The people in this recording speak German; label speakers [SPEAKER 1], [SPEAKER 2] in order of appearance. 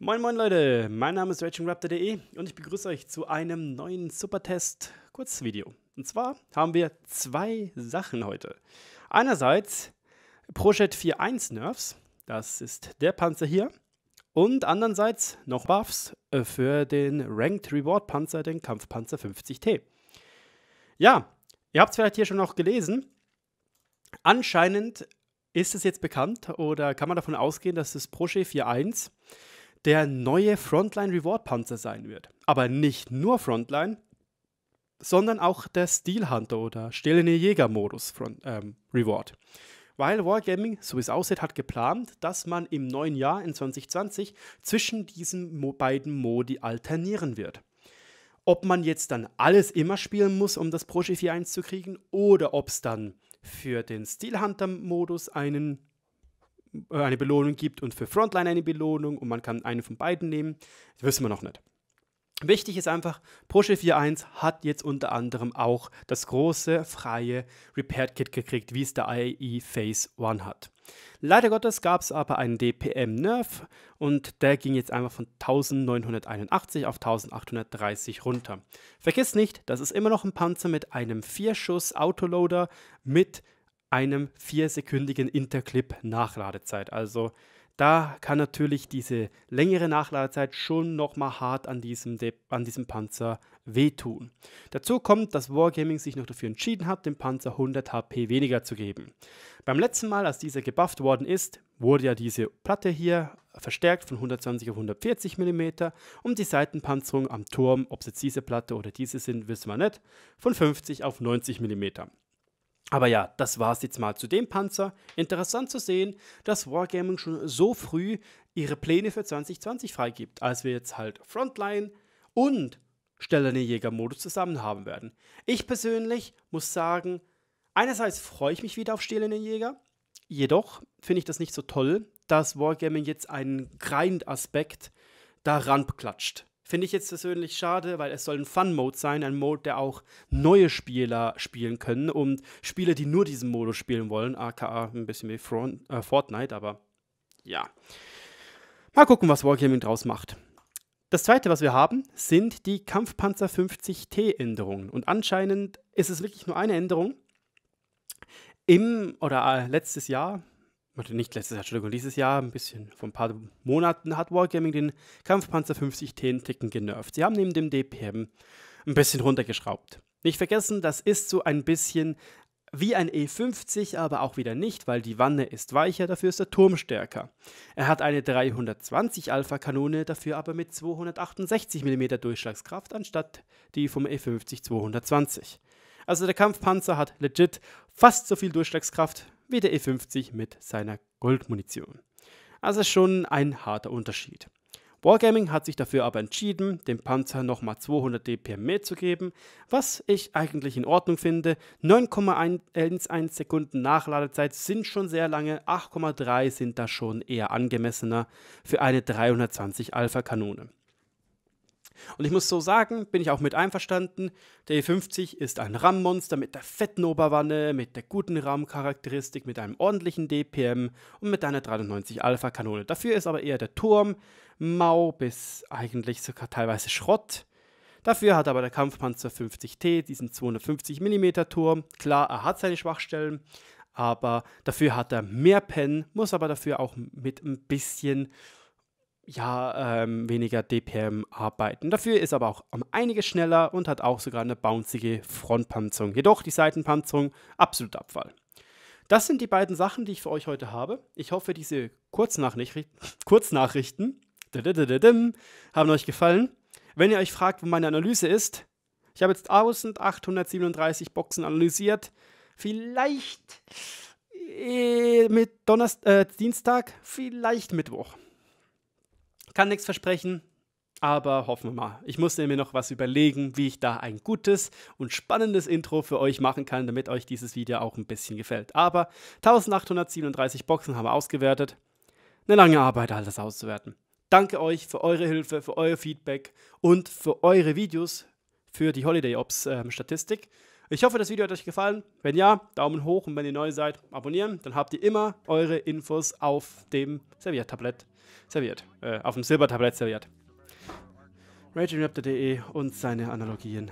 [SPEAKER 1] Moin Moin Leute, mein Name ist RagingRaptor.de und ich begrüße euch zu einem neuen Supertest Kurzvideo. Und zwar haben wir zwei Sachen heute. Einerseits Projet 4.1 Nerfs, das ist der Panzer hier. Und andererseits noch Buffs äh, für den Ranked Reward Panzer, den Kampfpanzer 50T. Ja, ihr habt es vielleicht hier schon noch gelesen. Anscheinend ist es jetzt bekannt oder kann man davon ausgehen, dass das Projet 4.1 der neue Frontline Reward Panzer sein wird. Aber nicht nur Frontline, sondern auch der Steel Hunter oder Stellene Jäger Modus Front, ähm, Reward. Weil Wargaming, so wie es aussieht, hat geplant, dass man im neuen Jahr in 2020 zwischen diesen Mo beiden Modi alternieren wird. Ob man jetzt dann alles immer spielen muss, um das Pro G41 zu kriegen, oder ob es dann für den Steel Hunter Modus einen äh, eine Belohnung gibt und für Frontline eine Belohnung und man kann eine von beiden nehmen. Das wissen wir noch nicht. Wichtig ist einfach, Porsche 4.1 hat jetzt unter anderem auch das große freie repair Kit gekriegt, wie es der IE Phase 1 hat. Leider Gottes gab es aber einen DPM-Nerf und der ging jetzt einfach von 1981 auf 1830 runter. Vergiss nicht, das ist immer noch ein Panzer mit einem 4-Schuss-Autoloader mit einem viersekündigen Interclip Nachladezeit. Also da kann natürlich diese längere Nachladezeit schon nochmal hart an diesem, an diesem Panzer wehtun. Dazu kommt, dass Wargaming sich noch dafür entschieden hat, dem Panzer 100 HP weniger zu geben. Beim letzten Mal, als dieser gebufft worden ist, wurde ja diese Platte hier verstärkt von 120 auf 140 mm und die Seitenpanzerung am Turm, ob es jetzt diese Platte oder diese sind, wissen wir nicht, von 50 auf 90 mm. Aber ja, das war es jetzt mal zu dem Panzer. Interessant zu sehen, dass Wargaming schon so früh ihre Pläne für 2020 freigibt, als wir jetzt halt Frontline und Stellerne Jägermodus zusammen haben werden. Ich persönlich muss sagen, einerseits freue ich mich wieder auf Stellene Jäger, jedoch finde ich das nicht so toll, dass Wargaming jetzt einen Grindaspekt da klatscht. Finde ich jetzt persönlich schade, weil es soll ein Fun-Mode sein, ein Mode, der auch neue Spieler spielen können und Spieler, die nur diesen Modus spielen wollen, aka ein bisschen wie Front, äh, Fortnite, aber ja. Mal gucken, was Wargaming draus macht. Das zweite, was wir haben, sind die Kampfpanzer 50T Änderungen. Und anscheinend ist es wirklich nur eine Änderung. Im oder äh, letztes Jahr, und nicht letztes Jahr, Entschuldigung, dieses Jahr, ein bisschen, vor ein paar Monaten hat Wargaming den Kampfpanzer 50T einen Ticken genervt. Sie haben neben dem DPM ein bisschen runtergeschraubt. Nicht vergessen, das ist so ein bisschen wie ein E50, aber auch wieder nicht, weil die Wanne ist weicher, dafür ist der Turm stärker. Er hat eine 320 Alpha Kanone, dafür aber mit 268 mm Durchschlagskraft anstatt die vom E50 220. Also der Kampfpanzer hat legit fast so viel Durchschlagskraft wie der E50 mit seiner Goldmunition. Also schon ein harter Unterschied. Wargaming hat sich dafür aber entschieden, dem Panzer nochmal 200 dpm mehr zu geben, was ich eigentlich in Ordnung finde. 9,11 Sekunden Nachladezeit sind schon sehr lange, 8,3 sind da schon eher angemessener für eine 320 Alpha Kanone. Und ich muss so sagen, bin ich auch mit einverstanden, der E50 ist ein RAM-Monster mit der fetten Oberwanne, mit der guten RAM-Charakteristik, mit einem ordentlichen DPM und mit einer 93 Alpha-Kanone. Dafür ist aber eher der Turm mau bis eigentlich sogar teilweise Schrott. Dafür hat aber der Kampfpanzer 50T diesen 250 mm Turm. Klar, er hat seine Schwachstellen, aber dafür hat er mehr Pen, muss aber dafür auch mit ein bisschen ja, ähm, weniger DPM arbeiten. Dafür ist aber auch um einiges schneller und hat auch sogar eine bounzige Frontpanzerung. Jedoch die Seitenpanzerung absolut Abfall. Das sind die beiden Sachen, die ich für euch heute habe. Ich hoffe, diese Kurznachrichten, haben euch gefallen. Wenn ihr euch fragt, wo meine Analyse ist, ich habe jetzt 1837 Boxen analysiert. Vielleicht äh, mit Donnerstag, äh, Dienstag, vielleicht Mittwoch kann nichts versprechen, aber hoffen wir mal. Ich muss mir noch was überlegen, wie ich da ein gutes und spannendes Intro für euch machen kann, damit euch dieses Video auch ein bisschen gefällt. Aber 1837 Boxen haben wir ausgewertet. Eine lange Arbeit, all das auszuwerten. Danke euch für eure Hilfe, für euer Feedback und für eure Videos für die Holiday Ops ähm, Statistik. Ich hoffe, das Video hat euch gefallen. Wenn ja, Daumen hoch und wenn ihr neu seid, abonnieren. Dann habt ihr immer eure Infos auf dem Serviertablett serviert. Äh, auf dem Silbertablett serviert. RagingRaptor.de und seine Analogien.